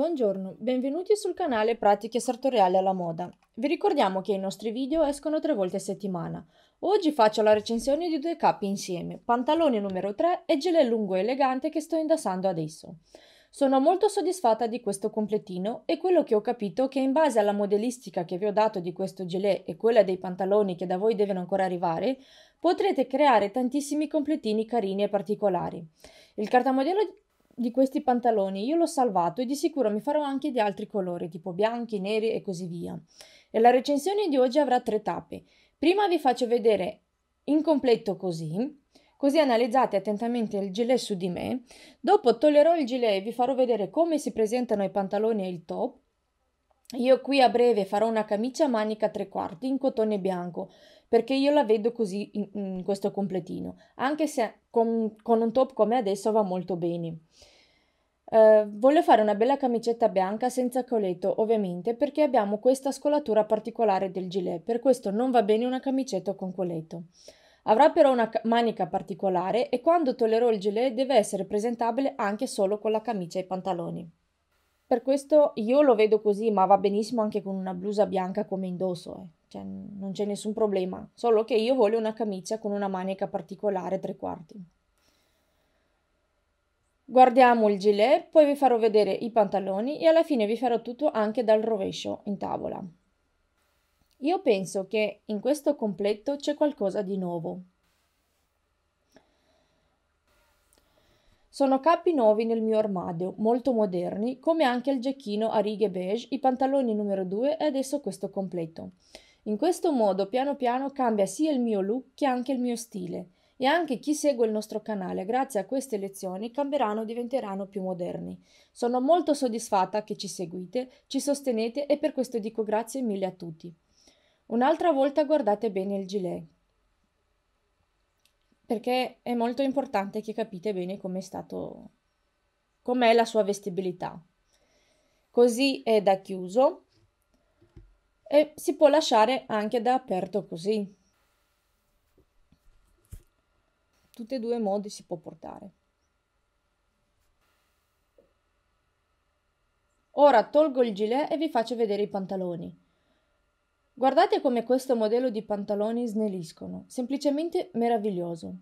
Buongiorno, benvenuti sul canale Pratiche Sartoriali alla Moda. Vi ricordiamo che i nostri video escono tre volte a settimana. Oggi faccio la recensione di due capi insieme, pantalone numero 3 e gilet lungo e elegante che sto indossando adesso. Sono molto soddisfatta di questo completino e quello che ho capito è che in base alla modellistica che vi ho dato di questo gilet e quella dei pantaloni che da voi devono ancora arrivare, potrete creare tantissimi completini carini e particolari. Il cartamodello di questi pantaloni io l'ho salvato e di sicuro mi farò anche di altri colori, tipo bianchi, neri e così via. E la recensione di oggi avrà tre tappe. Prima vi faccio vedere in completo così, così analizzate attentamente il gilet su di me. Dopo toglierò il gilet e vi farò vedere come si presentano i pantaloni e il top. Io qui a breve farò una camicia a manica tre quarti in cotone bianco, perché io la vedo così in, in questo completino, anche se con, con un top come adesso va molto bene. Uh, voglio fare una bella camicetta bianca senza coletto, ovviamente, perché abbiamo questa scolatura particolare del gilet, per questo non va bene una camicetta con coletto. Avrà però una manica particolare e quando tollerò il gilet deve essere presentabile anche solo con la camicia e i pantaloni. Per questo io lo vedo così, ma va benissimo anche con una blusa bianca come indosso, eh. cioè, non c'è nessun problema, solo che io voglio una camicia con una manica particolare tre quarti. Guardiamo il gilet, poi vi farò vedere i pantaloni e alla fine vi farò tutto anche dal rovescio in tavola. Io penso che in questo completo c'è qualcosa di nuovo. Sono capi nuovi nel mio armadio, molto moderni, come anche il giacchino a righe beige, i pantaloni numero 2 e adesso questo completo. In questo modo piano piano cambia sia il mio look che anche il mio stile e anche chi segue il nostro canale grazie a queste lezioni cambieranno e diventeranno più moderni. Sono molto soddisfatta che ci seguite, ci sostenete e per questo dico grazie mille a tutti. Un'altra volta guardate bene il gilet perché è molto importante che capite bene com'è stato com'è la sua vestibilità. Così è da chiuso e si può lasciare anche da aperto così. tutti e due i modi si può portare. Ora tolgo il gilet e vi faccio vedere i pantaloni. Guardate come questo modello di pantaloni sneliscono, semplicemente meraviglioso.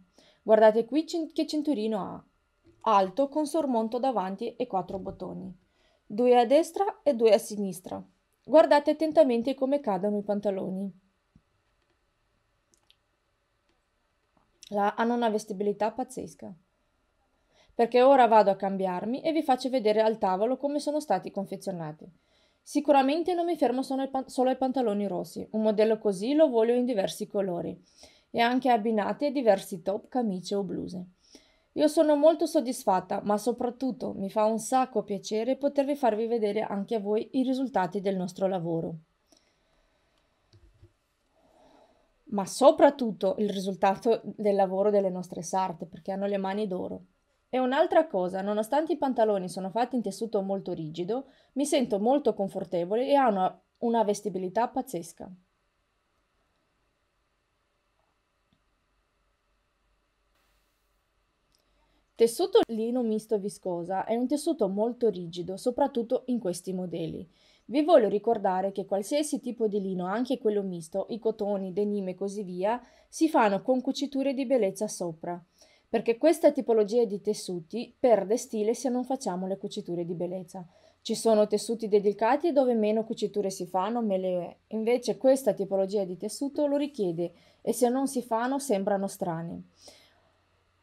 Guardate qui che cinturino ha, alto con sormonto davanti e quattro bottoni, due a destra e due a sinistra. Guardate attentamente come cadono i pantaloni. La, hanno una vestibilità pazzesca. Perché ora vado a cambiarmi e vi faccio vedere al tavolo come sono stati confezionati. Sicuramente non mi fermo solo ai, pantaloni rossi, un modello così lo voglio in diversi colori e anche abbinati a diversi top, camicie o bluse. Io sono molto soddisfatta, ma soprattutto mi fa un sacco piacere potervi farvi vedere anche a voi i risultati del nostro lavoro. ma soprattutto il risultato del lavoro delle nostre sarte, perché hanno le mani d'oro. E un'altra cosa, nonostante i pantaloni sono fatti in tessuto molto rigido, mi sento molto confortevole e hanno una vestibilità pazzesca. Tessuto lino misto viscosa è un tessuto molto rigido, soprattutto in questi modelli. Vi voglio ricordare che qualsiasi tipo di lino, anche quello misto, i cotoni, denime e così via, si fanno con cuciture di bellezza sopra, perché questa tipologia di tessuti perde stile se non facciamo le cuciture di bellezza. Ci sono tessuti dedicati dove meno cuciture si fanno, meglio è. Invece questa tipologia di tessuto lo richiede e se non si fanno sembrano strani.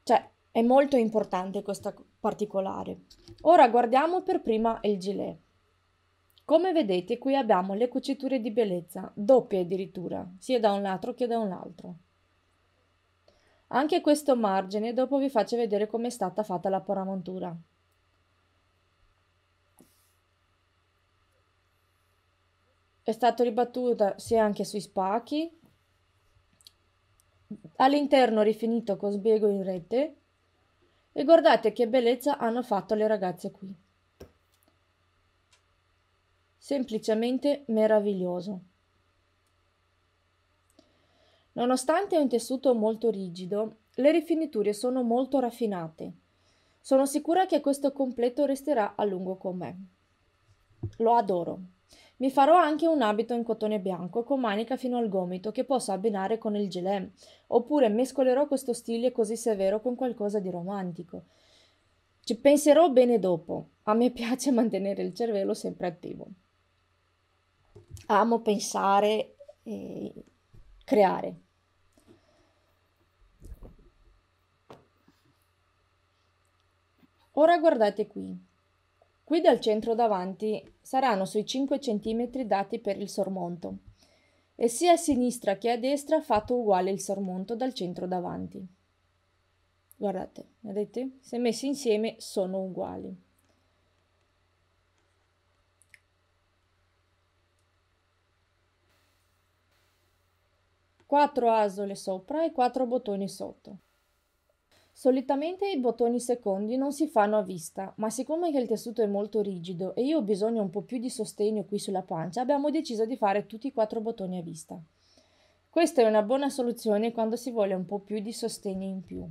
Cioè, è molto importante questo particolare. Ora guardiamo per prima il gilet. Come vedete qui abbiamo le cuciture di bellezza, doppie addirittura, sia da un lato che da un altro. Anche questo margine dopo vi faccio vedere come è stata fatta la poramontura. È stata ribattuta sia anche sui spacchi, all'interno rifinito con sbiego in rete e guardate che bellezza hanno fatto le ragazze qui semplicemente meraviglioso. Nonostante un tessuto molto rigido, le rifiniture sono molto raffinate. Sono sicura che questo completo resterà a lungo con me. Lo adoro. Mi farò anche un abito in cotone bianco con manica fino al gomito che posso abbinare con il gilet, oppure mescolerò questo stile così severo con qualcosa di romantico. Ci penserò bene dopo. A me piace mantenere il cervello sempre attivo amo pensare e creare. Ora guardate qui. Qui dal centro davanti saranno sui 5 cm dati per il sormonto e sia a sinistra che a destra fatto uguale il sormonto dal centro davanti. Guardate, vedete? Se messi insieme sono uguali. 4 asole sopra e 4 bottoni sotto. Solitamente i bottoni secondi non si fanno a vista, ma siccome il tessuto è molto rigido e io ho bisogno un po' più di sostegno qui sulla pancia, abbiamo deciso di fare tutti i quattro bottoni a vista. Questa è una buona soluzione quando si vuole un po' più di sostegno in più.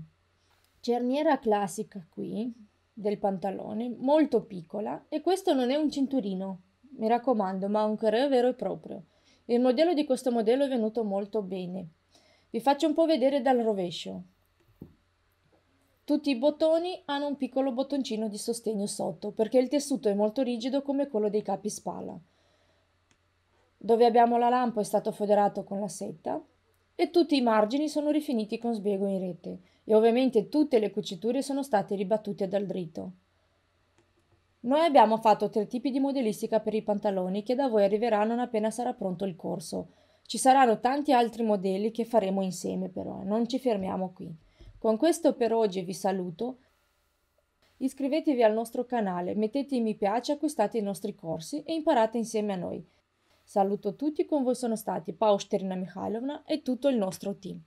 Cerniera classica qui del pantalone, molto piccola, e questo non è un cinturino, mi raccomando, ma un carré vero e proprio. Il modello di questo modello è venuto molto bene. Vi faccio un po' vedere dal rovescio. Tutti i bottoni hanno un piccolo bottoncino di sostegno sotto perché il tessuto è molto rigido come quello dei capi spalla. Dove abbiamo la lampo è stato foderato con la setta e tutti i margini sono rifiniti con sbiego in rete e ovviamente tutte le cuciture sono state ribattute dal dritto. Noi abbiamo fatto tre tipi di modellistica per i pantaloni che da voi arriveranno appena sarà pronto il corso. Ci saranno tanti altri modelli che faremo insieme però, non ci fermiamo qui. Con questo per oggi vi saluto. Iscrivetevi al nostro canale, mettete mi piace, acquistate i nostri corsi e imparate insieme a noi. Saluto tutti, con voi sono stati Pausterina Mikhailovna e tutto il nostro team.